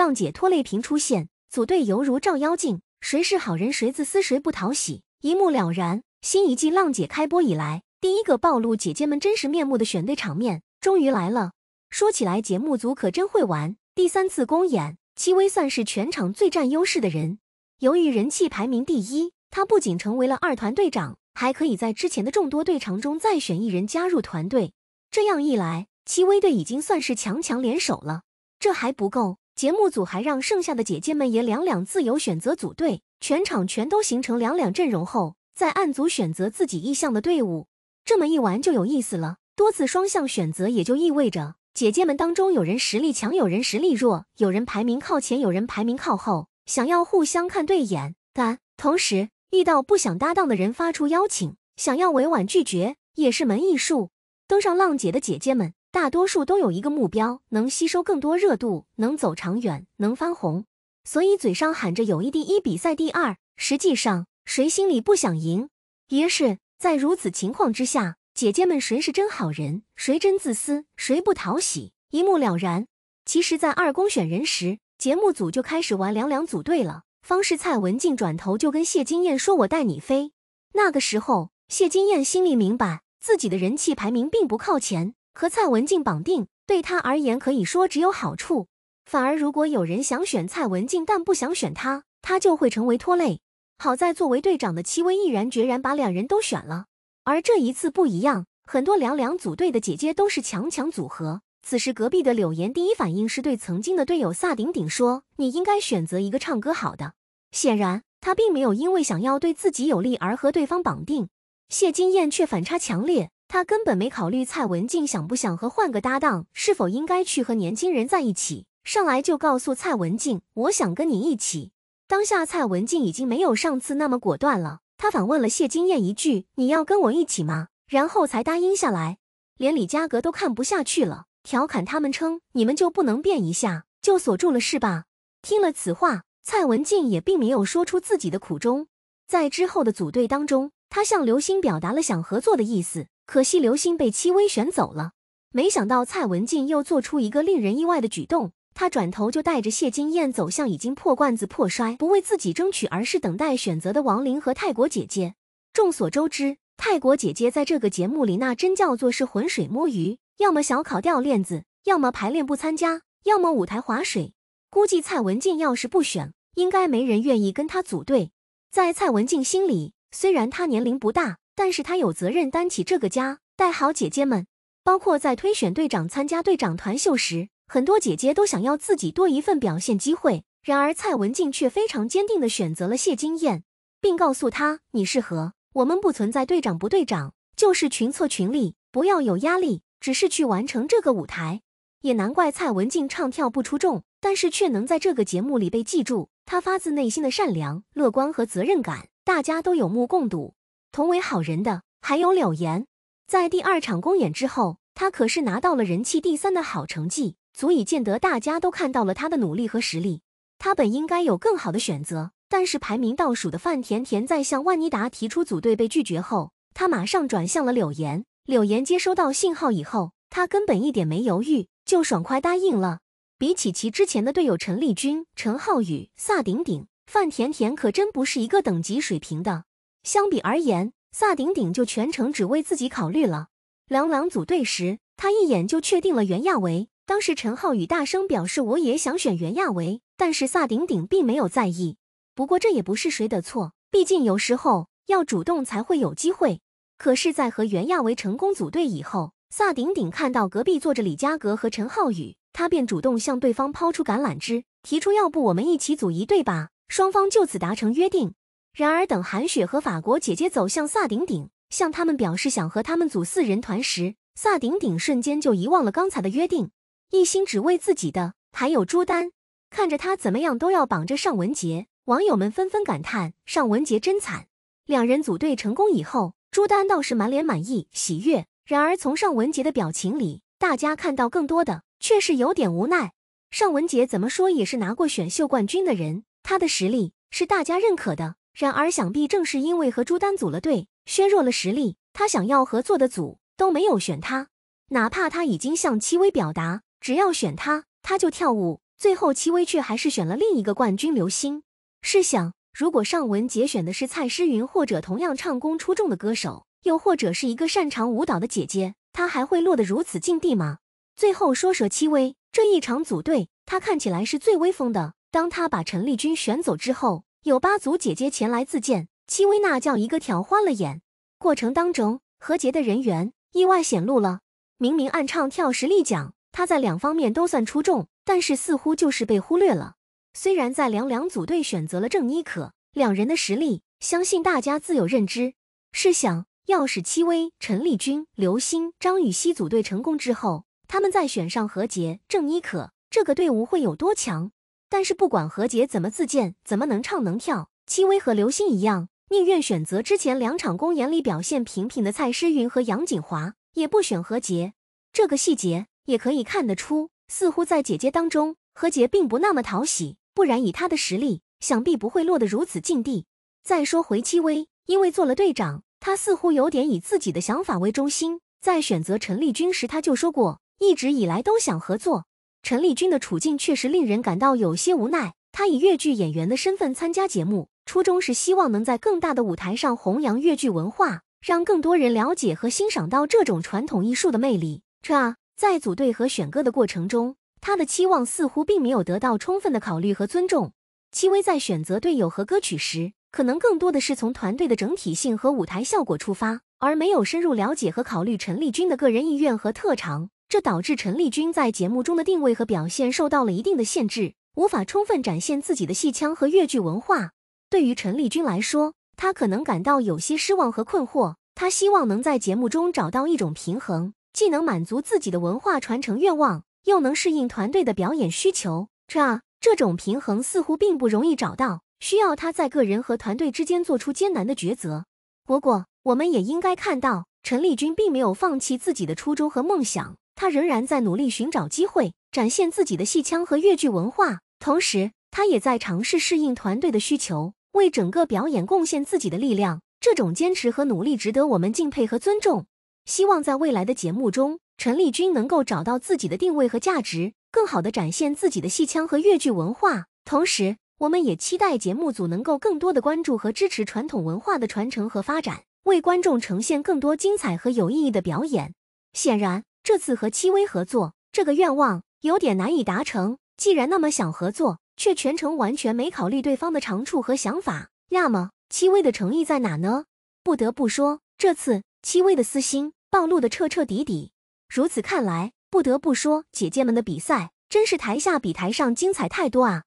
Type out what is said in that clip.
浪姐拖泪瓶出现，组队犹如照妖镜，谁是好人，谁自私，谁不讨喜，一目了然。新一季浪姐开播以来，第一个暴露姐姐们真实面目的选对场面终于来了。说起来，节目组可真会玩。第三次公演，戚薇算是全场最占优势的人。由于人气排名第一，她不仅成为了二团队长，还可以在之前的众多队长中再选一人加入团队。这样一来，戚薇队已经算是强强联手了。这还不够。节目组还让剩下的姐姐们也两两自由选择组队，全场全都形成两两阵容后，再按组选择自己意向的队伍。这么一玩就有意思了，多次双向选择也就意味着姐姐们当中有人实力强，有人实力弱，有人排名靠前，有人排名靠后，想要互相看对眼，但同时遇到不想搭档的人发出邀请，想要委婉拒绝也是门艺术。登上浪姐的姐姐们。大多数都有一个目标，能吸收更多热度，能走长远，能翻红。所以嘴上喊着友谊第一，比赛第二，实际上谁心里不想赢？于是在如此情况之下，姐姐们谁是真好人，谁真自私，谁不讨喜，一目了然。其实，在二公选人时，节目组就开始玩两两组队了。方世、蔡文静转头就跟谢金燕说：“我带你飞。”那个时候，谢金燕心里明白，自己的人气排名并不靠前。和蔡文静绑定对他而言可以说只有好处，反而如果有人想选蔡文静但不想选他，他就会成为拖累。好在作为队长的戚薇毅然决然把两人都选了。而这一次不一样，很多两两组队的姐姐都是强强组合。此时隔壁的柳岩第一反应是对曾经的队友萨顶顶说：“你应该选择一个唱歌好的。”显然她并没有因为想要对自己有利而和对方绑定。谢金燕却反差强烈。他根本没考虑蔡文静想不想和换个搭档，是否应该去和年轻人在一起。上来就告诉蔡文静：“我想跟你一起。”当下蔡文静已经没有上次那么果断了，他反问了谢金燕一句：“你要跟我一起吗？”然后才答应下来。连李嘉格都看不下去了，调侃他们称：“你们就不能变一下，就锁住了是吧？”听了此话，蔡文静也并没有说出自己的苦衷。在之后的组队当中，他向刘星表达了想合作的意思。可惜刘星被戚薇选走了，没想到蔡文静又做出一个令人意外的举动，她转头就带着谢金燕走向已经破罐子破摔、不为自己争取而是等待选择的王林和泰国姐姐。众所周知，泰国姐姐在这个节目里那真叫做是浑水摸鱼，要么小考掉链子，要么排练不参加，要么舞台划水。估计蔡文静要是不选，应该没人愿意跟她组队。在蔡文静心里，虽然她年龄不大。但是他有责任担起这个家，带好姐姐们。包括在推选队长参加队长团秀时，很多姐姐都想要自己多一份表现机会。然而蔡文静却非常坚定地选择了谢金燕，并告诉她：“你适合，我们不存在队长不队长，就是群策群力，不要有压力，只是去完成这个舞台。”也难怪蔡文静唱跳不出众，但是却能在这个节目里被记住。她发自内心的善良、乐观和责任感，大家都有目共睹。同为好人的还有柳岩，在第二场公演之后，她可是拿到了人气第三的好成绩，足以见得大家都看到了她的努力和实力。她本应该有更好的选择，但是排名倒数的范甜甜在向万妮达提出组队被拒绝后，她马上转向了柳岩。柳岩接收到信号以后，她根本一点没犹豫，就爽快答应了。比起其之前的队友陈丽君、陈浩宇、萨顶顶，范甜甜可真不是一个等级水平的。相比而言，萨顶顶就全程只为自己考虑了。两两组队时，他一眼就确定了袁亚维。当时陈浩宇大声表示我也想选袁亚维，但是萨顶顶并没有在意。不过这也不是谁的错，毕竟有时候要主动才会有机会。可是，在和袁亚维成功组队以后，萨顶顶看到隔壁坐着李佳格和陈浩宇，他便主动向对方抛出橄榄枝，提出要不我们一起组一队吧。双方就此达成约定。然而，等韩雪和法国姐姐走向萨顶顶，向他们表示想和他们组四人团时，萨顶顶瞬间就遗忘了刚才的约定，一心只为自己的。还有朱丹，看着他怎么样都要绑着尚文杰，网友们纷纷感叹尚文杰真惨。两人组队成功以后，朱丹倒是满脸满意喜悦，然而从尚文杰的表情里，大家看到更多的却是有点无奈。尚文杰怎么说也是拿过选秀冠军的人，他的实力是大家认可的。然而，想必正是因为和朱丹组了队，削弱了实力，他想要合作的组都没有选他。哪怕他已经向戚薇表达，只要选他，他就跳舞。最后，戚薇却还是选了另一个冠军刘星。试想，如果尚雯婕选的是蔡诗芸，或者同样唱功出众的歌手，又或者是一个擅长舞蹈的姐姐，她还会落得如此境地吗？最后说说戚薇，这一场组队，她看起来是最威风的。当她把陈丽君选走之后。有八组姐姐前来自荐，戚薇那叫一个挑花了眼。过程当中，何洁的人缘意外显露了。明明暗唱跳实力奖，她在两方面都算出众，但是似乎就是被忽略了。虽然在两两组队选择了郑妮可，两人的实力相信大家自有认知。试想，要是戚薇、陈丽君、刘星、张雨曦组队成功之后，他们再选上何洁、郑妮可，这个队伍会有多强？但是不管何洁怎么自荐，怎么能唱能跳，戚薇和刘星一样，宁愿选择之前两场公演里表现平平的蔡诗芸和杨景华，也不选何洁。这个细节也可以看得出，似乎在姐姐当中，何洁并不那么讨喜，不然以她的实力，想必不会落得如此境地。再说回戚薇，因为做了队长，她似乎有点以自己的想法为中心，在选择陈丽君时，她就说过，一直以来都想合作。陈丽君的处境确实令人感到有些无奈。她以越剧演员的身份参加节目，初衷是希望能在更大的舞台上弘扬越剧文化，让更多人了解和欣赏到这种传统艺术的魅力。这在组队和选歌的过程中，她的期望似乎并没有得到充分的考虑和尊重。戚薇在选择队友和歌曲时，可能更多的是从团队的整体性和舞台效果出发，而没有深入了解和考虑陈丽君的个人意愿和特长。这导致陈丽君在节目中的定位和表现受到了一定的限制，无法充分展现自己的戏腔和越剧文化。对于陈丽君来说，她可能感到有些失望和困惑。她希望能在节目中找到一种平衡，既能满足自己的文化传承愿望，又能适应团队的表演需求。这、这种平衡似乎并不容易找到，需要她在个人和团队之间做出艰难的抉择。不过，我们也应该看到，陈丽君并没有放弃自己的初衷和梦想。他仍然在努力寻找机会，展现自己的戏腔和越剧文化，同时他也在尝试适应团队的需求，为整个表演贡献自己的力量。这种坚持和努力值得我们敬佩和尊重。希望在未来的节目中，陈丽君能够找到自己的定位和价值，更好的展现自己的戏腔和越剧文化。同时，我们也期待节目组能够更多的关注和支持传统文化的传承和发展，为观众呈现更多精彩和有意义的表演。显然。这次和戚薇合作，这个愿望有点难以达成。既然那么想合作，却全程完全没考虑对方的长处和想法，那么戚薇的诚意在哪呢？不得不说，这次戚薇的私心暴露的彻彻底底。如此看来，不得不说，姐姐们的比赛真是台下比台上精彩太多啊！